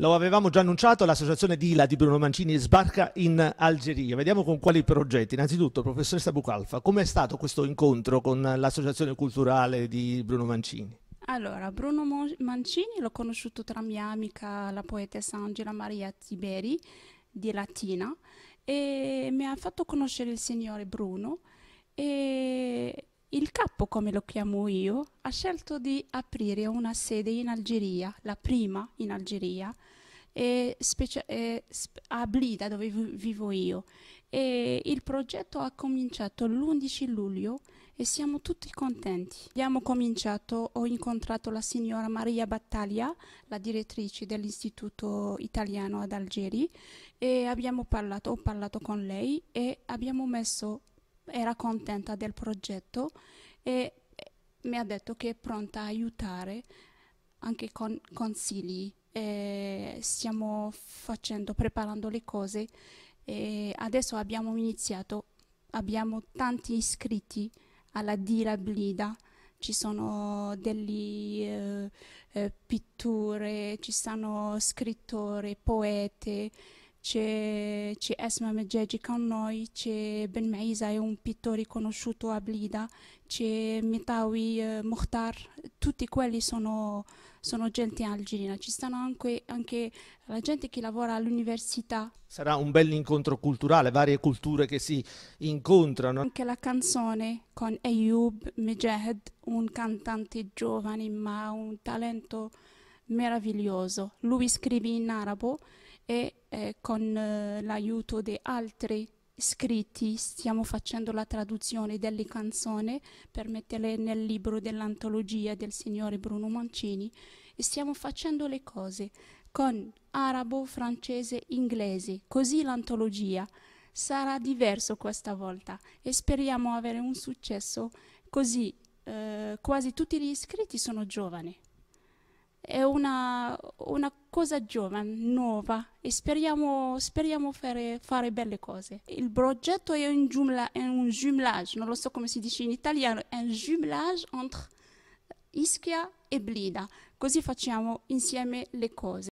Lo avevamo già annunciato, l'associazione Dila di Bruno Mancini sbarca in Algeria. Vediamo con quali progetti. Innanzitutto, professoressa Bucalfa, com'è stato questo incontro con l'associazione culturale di Bruno Mancini? Allora, Bruno Mancini l'ho conosciuto tra mia amica, la poetessa Angela Maria Tiberi di Latina, e mi ha fatto conoscere il signore Bruno e scappo, come lo chiamo io, ha scelto di aprire una sede in Algeria, la prima in Algeria, e e a Blida, dove vivo io. E il progetto ha cominciato l'11 luglio e siamo tutti contenti. Abbiamo cominciato, ho incontrato la signora Maria Battaglia, la direttrice dell'Istituto Italiano ad Algeri, e abbiamo parlato, ho parlato con lei e abbiamo messo, era contenta del progetto e mi ha detto che è pronta a aiutare anche con consigli. E stiamo facendo, preparando le cose e adesso abbiamo iniziato, abbiamo tanti iscritti alla Dira Blida, ci sono delle eh, eh, pitture, ci sono scrittori, poete c'è, Esma Meggegi con noi, c'è Ben Maisa, è un pittore conosciuto a Blida, c'è Mitawi eh, Mokhtar, tutti quelli sono, sono gente algerina. Ci stanno anche, anche la gente che lavora all'università. Sarà un bel incontro culturale, varie culture che si incontrano. Anche la canzone con Ayub Mejahed, un cantante giovane ma un talento meraviglioso. Lui scrive in arabo e eh, con eh, l'aiuto di altri scritti stiamo facendo la traduzione delle canzoni per metterle nel libro dell'antologia del signore Bruno Mancini e stiamo facendo le cose con arabo, francese, inglese, così l'antologia sarà diverso questa volta e speriamo avere un successo così eh, quasi tutti gli iscritti sono giovani è una, una cosa giovane, nuova e speriamo, speriamo fare, fare, belle cose. Il progetto è un, giumla, è un jumelage, non lo so come si dice in italiano, è un jumelage tra Ischia e Blida, così facciamo insieme le cose.